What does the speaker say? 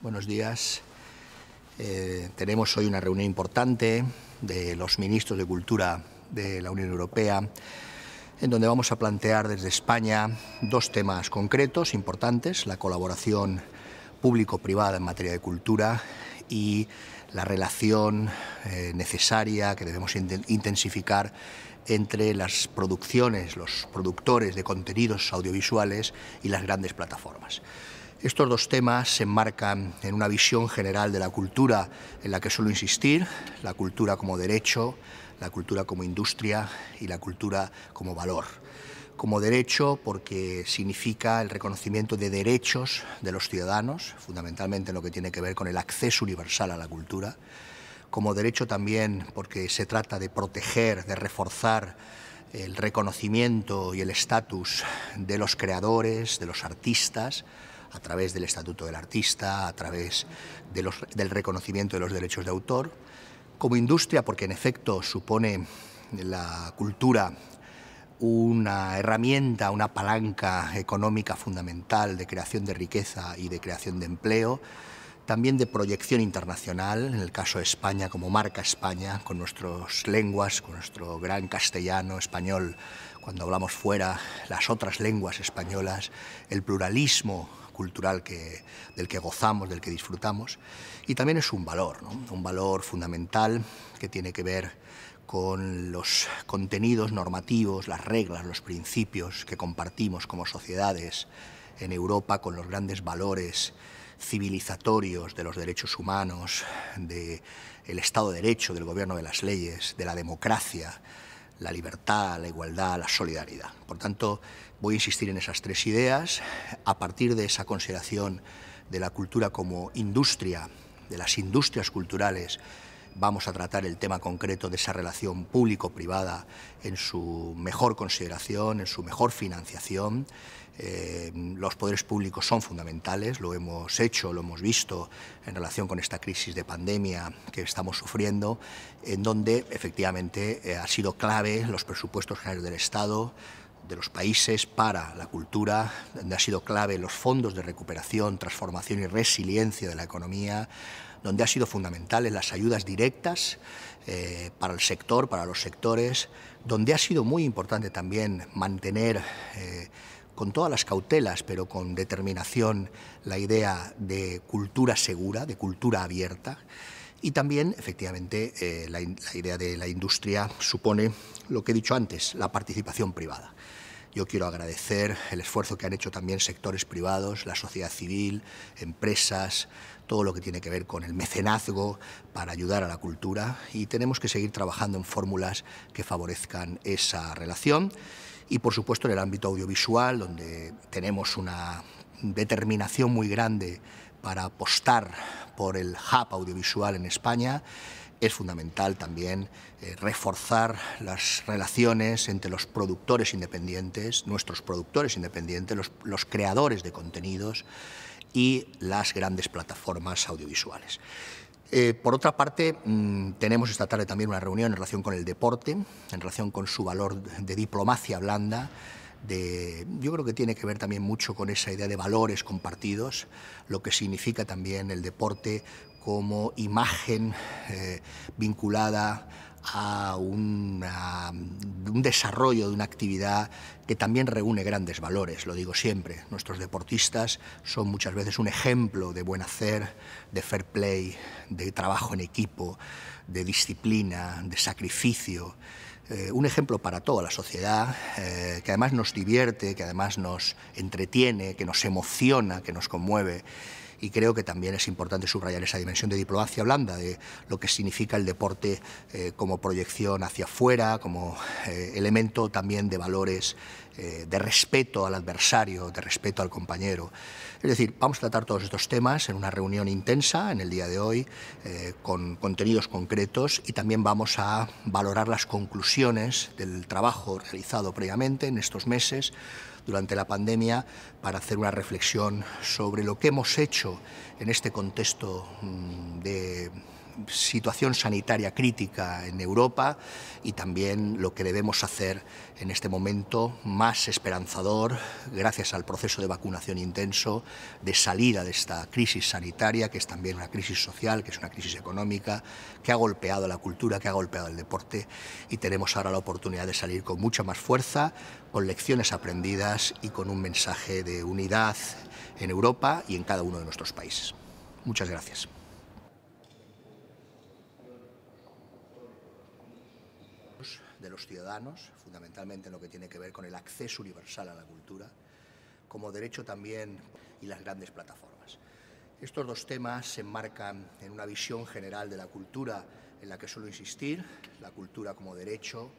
buenos días. Eh, tenemos hoy una reunión importante de los ministros de Cultura de la Unión Europea, en donde vamos a plantear desde España dos temas concretos, importantes, la colaboración público-privada en materia de cultura y la relación eh, necesaria que debemos intensificar entre las producciones, los productores de contenidos audiovisuales y las grandes plataformas. Estos dos temas se enmarcan en una visión general de la cultura en la que suelo insistir, la cultura como derecho, la cultura como industria y la cultura como valor. Como derecho porque significa el reconocimiento de derechos de los ciudadanos, fundamentalmente en lo que tiene que ver con el acceso universal a la cultura. Como derecho también porque se trata de proteger, de reforzar el reconocimiento y el estatus de los creadores, de los artistas, a través del Estatuto del Artista, a través del reconocimiento de los derechos de autor. Como industria, porque en efecto supone la cultura una herramienta, una palanca económica fundamental de creación de riqueza y de creación de empleo, también de proyección internacional, en el caso de España, como marca España, con nuestras lenguas, con nuestro gran castellano español, cuando hablamos fuera, las otras lenguas españolas, el pluralismo cultural que, del que gozamos, del que disfrutamos, y también es un valor, un valor fundamental que tiene que ver con los contenidos normativos, las reglas, los principios que compartimos como sociedades en Europa, con los grandes valores civilizatorios de los derechos humanos, del el Estado de Derecho, del gobierno de las leyes, de la democracia, la libertad, la igualdad, la solidaridad. Por tanto, voy a insistir en esas tres ideas. A partir de esa consideración de la cultura como industria, de las industrias culturales, Vamos a tratar el tema concreto de esa relación público-privada en su mejor consideración, en su mejor financiación. Eh, los poderes públicos son fundamentales, lo hemos hecho, lo hemos visto en relación con esta crisis de pandemia que estamos sufriendo, en donde efectivamente han eh, ha sido clave los presupuestos generales del Estado, de los países para la cultura, donde ha sido clave los fondos de recuperación, transformación y resiliencia de la economía, donde ha sido fundamentales las ayudas directas eh, para el sector, para los sectores, donde ha sido muy importante también mantener eh, con todas las cautelas, pero con determinación, la idea de cultura segura, de cultura abierta. Y también, efectivamente, eh, la idea de la industria supone lo que he dicho antes, la participación privada. Yo quiero agradecer el esfuerzo que han hecho también sectores privados, la sociedad civil, empresas, todo lo que tiene que ver con el mecenazgo para ayudar a la cultura y tenemos que seguir trabajando en fórmulas que favorezcan esa relación y por supuesto en el ámbito audiovisual donde tenemos una determinación muy grande para apostar por el hub audiovisual en España, es fundamental también eh, reforzar las relaciones entre los productores independientes, nuestros productores independientes, los, creadores de contenidos y las grandes plataformas audiovisuales. Eh, por otra parte, mm, tenemos esta tarde también una reunión en relación con el deporte, en relación con su valor de diplomacia blanda, yo creo que tiene que ver también mucho con esa idea de valores compartidos, lo que significa también el deporte como imagen eh, vinculada a un, a un, desarrollo de una actividad que también reúne grandes valores, lo digo siempre. Nuestros deportistas son muchas veces un ejemplo de buen hacer, de fair play, de trabajo en equipo, de disciplina, de sacrificio. Eh, un ejemplo para toda la sociedad, eh, que además nos divierte, que además nos entretiene, que nos emociona, que nos conmueve y creo que también es importante subrayar esa dimensión de diplomacia blanda, de lo que significa el deporte eh, como proyección hacia afuera, como eh, elemento también de valores eh, de respeto al adversario, de respeto al compañero. Es decir, vamos a tratar todos estos temas en una reunión intensa en el día de hoy, con contenidos concretos y también vamos a valorar las conclusiones del trabajo realizado previamente en estos meses durante la pandemia para hacer una reflexión sobre lo que hemos hecho en este contexto mm, de situación sanitaria crítica en Europa y también lo que debemos hacer en este momento más esperanzador, gracias al proceso de vacunación intenso, de salida de esta crisis sanitaria, que es también una crisis social, que es una crisis económica, que ha golpeado la cultura, que ha golpeado el deporte y tenemos ahora la oportunidad de salir con mucha más fuerza, con lecciones aprendidas y con un mensaje de unidad en Europa y en cada uno de nuestros países. Muchas gracias. de los ciudadanos, fundamentalmente en lo que tiene que ver con el acceso universal a la cultura, como derecho también y las grandes plataformas. Estos dos temas se enmarcan en una visión general de la cultura en la que suelo insistir, la cultura como derecho,